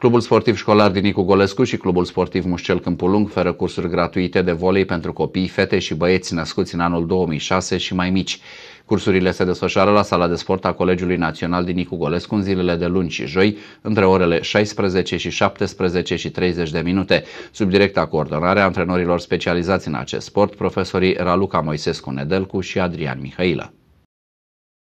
Clubul Sportiv Școlar din Nicu Golescu și Clubul Sportiv Mușcel Câmpul Lung oferă cursuri gratuite de volei pentru copii, fete și băieți născuți în anul 2006 și mai mici. Cursurile se desfășoară la sala de sport a Colegiului Național din Nicu Golescu în zilele de luni și joi, între orele 16 și 17 și 30 de minute, sub directa coordonare a antrenorilor specializați în acest sport, profesorii Raluca Moisescu Nedelcu și Adrian Mihailă.